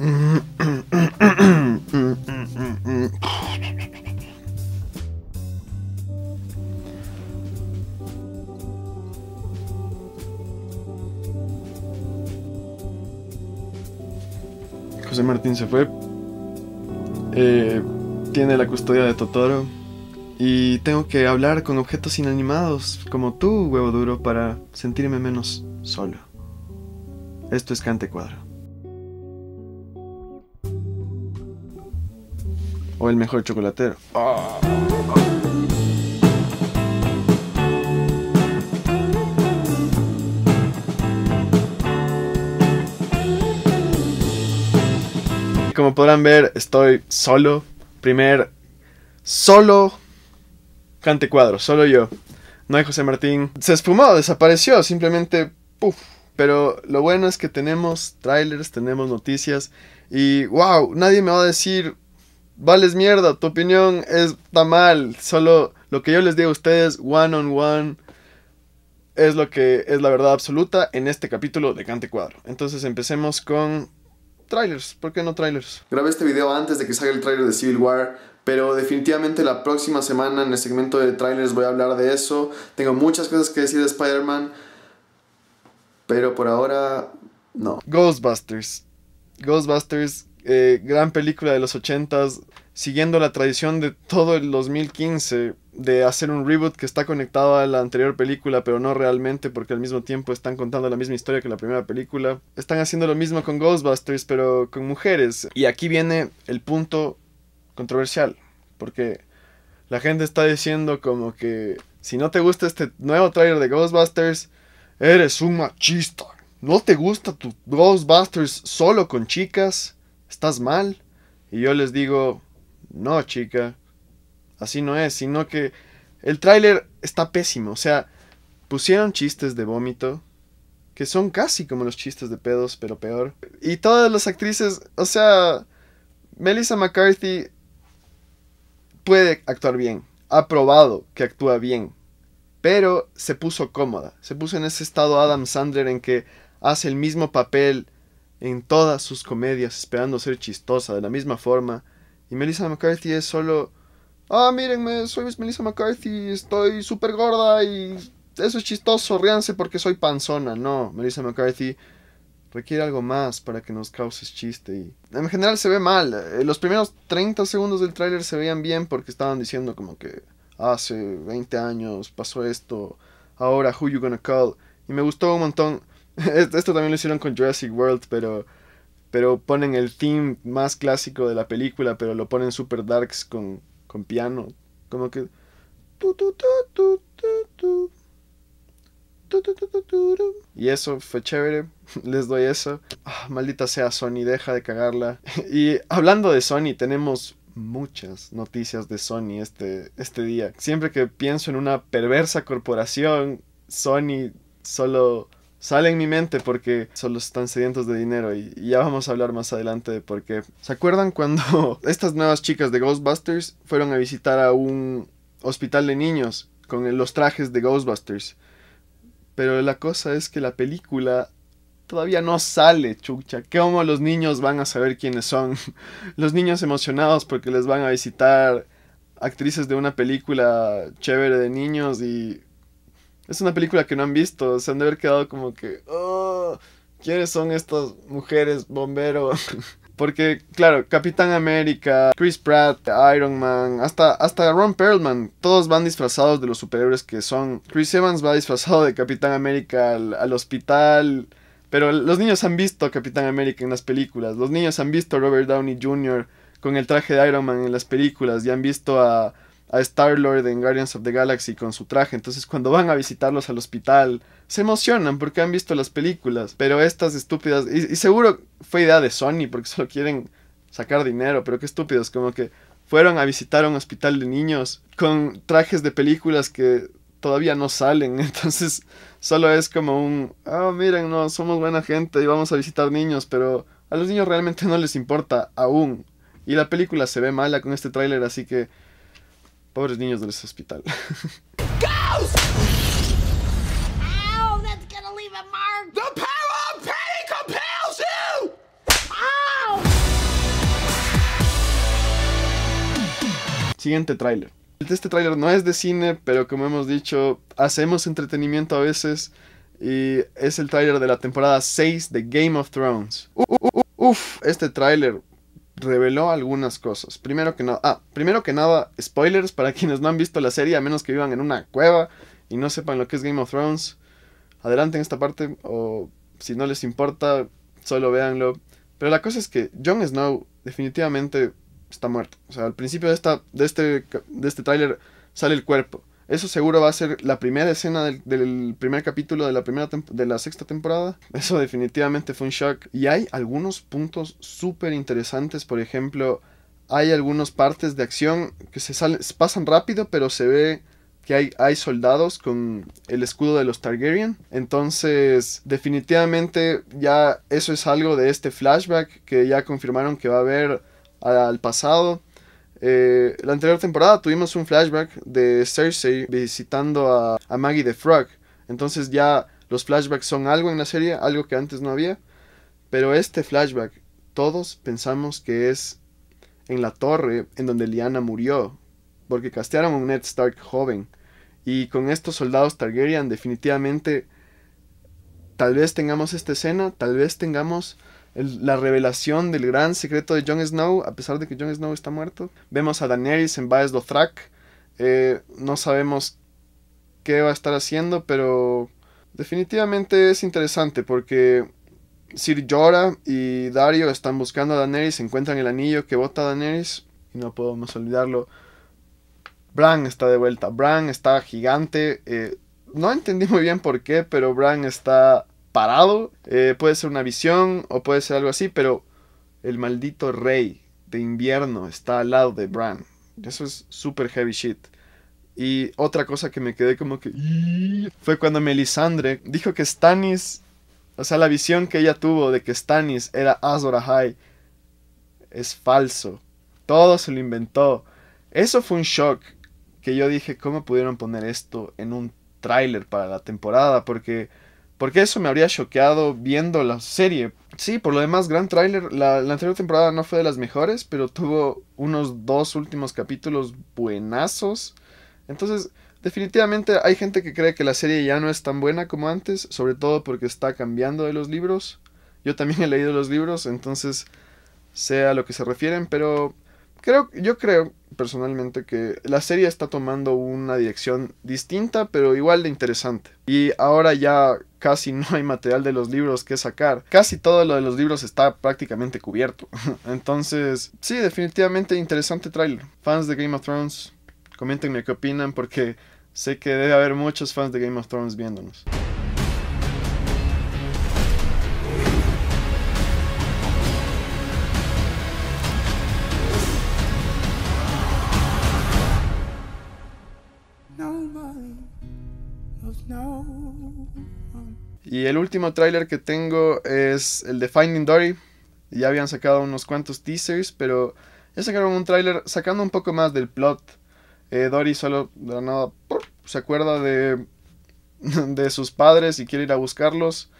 José Martín se fue. Eh, tiene la custodia de Totoro. Y tengo que hablar con objetos inanimados, como tú, huevo duro, para sentirme menos solo. Esto es Cante Cuadro. o el mejor chocolatero. Como podrán ver, estoy solo. Primer, solo cante cuadro, solo yo. No hay José Martín. Se espumó, desapareció, simplemente puff. Pero lo bueno es que tenemos trailers, tenemos noticias y wow, nadie me va a decir vales mierda, tu opinión está mal, solo lo que yo les digo a ustedes one on one es lo que es la verdad absoluta en este capítulo de Cante Cuadro. Entonces empecemos con trailers, ¿por qué no trailers? Grabé este video antes de que salga el trailer de Civil War, pero definitivamente la próxima semana en el segmento de trailers voy a hablar de eso. Tengo muchas cosas que decir de Spider-Man, pero por ahora no. Ghostbusters. Ghostbusters eh, gran película de los 80s, siguiendo la tradición de todo el 2015, de hacer un reboot que está conectado a la anterior película, pero no realmente, porque al mismo tiempo están contando la misma historia que la primera película. Están haciendo lo mismo con Ghostbusters, pero con mujeres. Y aquí viene el punto controversial, porque la gente está diciendo como que si no te gusta este nuevo trailer de Ghostbusters, eres un machista. No te gusta tu Ghostbusters solo con chicas ¿estás mal? Y yo les digo, no, chica, así no es, sino que el tráiler está pésimo, o sea, pusieron chistes de vómito, que son casi como los chistes de pedos, pero peor. Y todas las actrices, o sea, Melissa McCarthy puede actuar bien, ha probado que actúa bien, pero se puso cómoda, se puso en ese estado Adam Sandler en que hace el mismo papel en todas sus comedias esperando ser chistosa de la misma forma y Melissa McCarthy es solo, ah, mírenme, soy Melissa McCarthy, estoy súper gorda y eso es chistoso, ríanse porque soy panzona. No, Melissa McCarthy requiere algo más para que nos causes chiste. Y... En general se ve mal. Eh, los primeros 30 segundos del tráiler se veían bien porque estaban diciendo como que hace 20 años pasó esto, ahora who you gonna call. Y me gustó un montón esto también lo hicieron con Jurassic World, pero, pero ponen el theme más clásico de la película, pero lo ponen super darks con, con piano. Como que... Y eso fue chévere, les doy eso. maldita sea Sony, deja de cagarla. Y hablando de Sony, tenemos muchas noticias de Sony este, este día. Siempre que pienso en una perversa corporación, Sony solo sale en mi mente porque solo están sedientos de dinero y, ya vamos a hablar más adelante de ¿Se acuerdan cuando estas nuevas chicas de Ghostbusters fueron a visitar a un hospital de niños con los trajes de Ghostbusters? Pero la cosa es que la película todavía no sale, chucha. ¿Cómo los niños van a saber quiénes son? Los niños emocionados porque les van a visitar actrices de una película chévere de niños y es una película que no han visto, se han de haber quedado como que, oh, ¿quiénes son estas mujeres bomberos? Porque, claro, Capitán América, Chris Pratt, Iron Man, hasta, Ron Perlman, todos van disfrazados de los superhéroes que son. Chris Evans va disfrazado de Capitán América al, al hospital. Pero los niños han visto a Capitán América en las películas. Los niños han visto a Robert Downey Jr. con el traje de Iron Man en las películas. Y han visto a, a Star-Lord en Guardians of the Galaxy con su traje. Entonces cuando van a visitarlos al hospital, se emocionan porque han visto las películas. Pero estas estúpidas... Y, seguro fue idea de Sony porque solo quieren sacar dinero, pero qué estúpidos. Como que fueron a visitar un hospital de niños con trajes de películas que todavía no salen. Entonces solo es como un... Ah, oh, miren, no, somos buena gente y vamos a visitar niños, pero... A los niños realmente no les importa aún. Y la película se ve mala con este tráiler, así que Pobres niños del hospital. Ow, that's gonna leave a mark. The power of compels you. Ow. Siguiente tráiler. Este tráiler no es de cine, pero como hemos dicho, hacemos entretenimiento a veces y es el tráiler de la temporada 6 de Game of Thrones. uf este tráiler reveló algunas cosas. Primero que nada, ah, primero que nada, spoilers para quienes no han visto la serie, a menos que vivan en una cueva y no sepan lo que es Game of Thrones. Adelante en esta parte o si no les importa, solo véanlo. Pero la cosa es que Jon Snow definitivamente está muerto. O sea, al principio de, esta, de este, de este tráiler sale el cuerpo. Eso seguro va a ser la primera escena del, primer capítulo de la, primera de la sexta temporada. Eso definitivamente fue un shock. Y hay algunos puntos súper interesantes, por ejemplo, hay algunas partes de acción que se pasan rápido, pero se ve que hay, hay, soldados con el escudo de los Targaryen. Entonces, definitivamente ya eso es algo de este flashback que ya confirmaron que va a haber al pasado. Eh, la anterior temporada tuvimos un flashback de Cersei visitando a, Maggie the Frog. Entonces ya los flashbacks son algo en la serie, algo que antes no había. Pero este flashback, todos pensamos que es en la torre en donde Liana murió. Porque castearon a un Ned Stark joven. Y con estos soldados Targaryen definitivamente... Tal vez tengamos esta escena, tal vez tengamos la revelación del gran secreto de Jon Snow, a pesar de que Jon Snow está muerto. Vemos a Daenerys en Baez Lothrak. Eh, no sabemos qué va a estar haciendo, pero definitivamente es interesante porque Sir Jorah y Dario están buscando a Daenerys, encuentran el anillo que bota a Daenerys y no podemos olvidarlo. Bran está de vuelta. Bran está gigante. Eh, no entendí muy bien por qué, pero Bran está parado. Eh, puede ser una visión o puede ser algo así, pero el maldito rey de invierno está al lado de Bran. Eso es super heavy shit. Y otra cosa que me quedé como que... Fue cuando Melisandre dijo que Stannis... O sea, la visión que ella tuvo de que Stannis era Azor Ahai es falso. Todo se lo inventó. Eso fue un shock que yo dije, ¿cómo pudieron poner esto en un tráiler para la temporada? Porque porque eso me habría choqueado viendo la serie. Sí, por lo demás, gran tráiler. La, la, anterior temporada no fue de las mejores, pero tuvo unos dos últimos capítulos buenazos. Entonces, definitivamente hay gente que cree que la serie ya no es tan buena como antes, sobre todo porque está cambiando de los libros. Yo también he leído los libros, entonces sé a lo que se refieren, pero creo, yo creo personalmente que la serie está tomando una dirección distinta, pero igual de interesante. Y ahora ya casi no hay material de los libros que sacar. Casi todo lo de los libros está prácticamente cubierto. Entonces, sí, definitivamente interesante tráiler. Fans de Game of Thrones, coméntenme qué opinan porque sé que debe haber muchos fans de Game of Thrones viéndonos. Y el último tráiler que tengo es el de Finding Dory. Ya habían sacado unos cuantos teasers, pero ya sacaron un tráiler sacando un poco más del plot. Eh, Dory solo se acuerda de, de sus padres y quiere ir a buscarlos.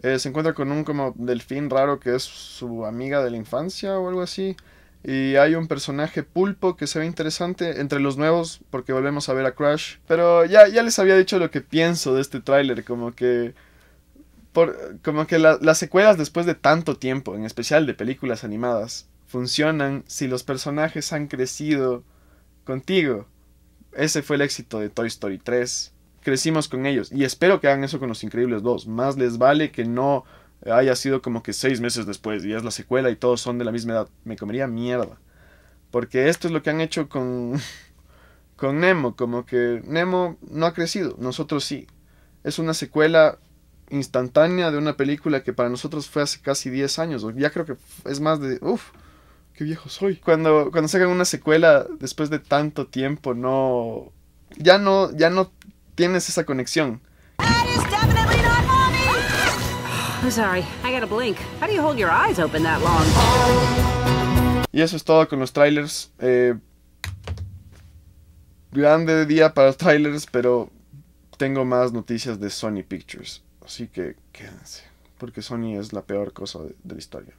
Eh, se encuentra con un como delfín raro que es su amiga de la infancia o algo así. Y hay un personaje pulpo que se ve interesante entre los nuevos porque volvemos a ver a Crash. Pero ya, ya les había dicho lo que pienso de este tráiler, como que como que las secuelas después de tanto tiempo, en especial de películas animadas, funcionan si los personajes han crecido contigo. Ese fue el éxito de Toy Story 3. Crecimos con ellos y espero que hagan eso con Los Increíbles 2. Más les vale que no haya sido como que seis meses después y es la secuela y todos son de la misma edad. Me comería mierda. Porque esto es lo que han hecho con, con Nemo. Como que Nemo no ha crecido, nosotros sí. Es una secuela instantánea de una película que para nosotros fue hace casi 10 años, ya creo que es más de, Uf, qué viejo soy. Cuando, cuando sacan una secuela después de tanto tiempo, no, ya no, ya no tienes esa conexión. Y eso es todo con los trailers. Eh, grande día para los trailers, pero tengo más noticias de Sony Pictures. Así que quédense, porque Sony es la peor cosa de, la historia.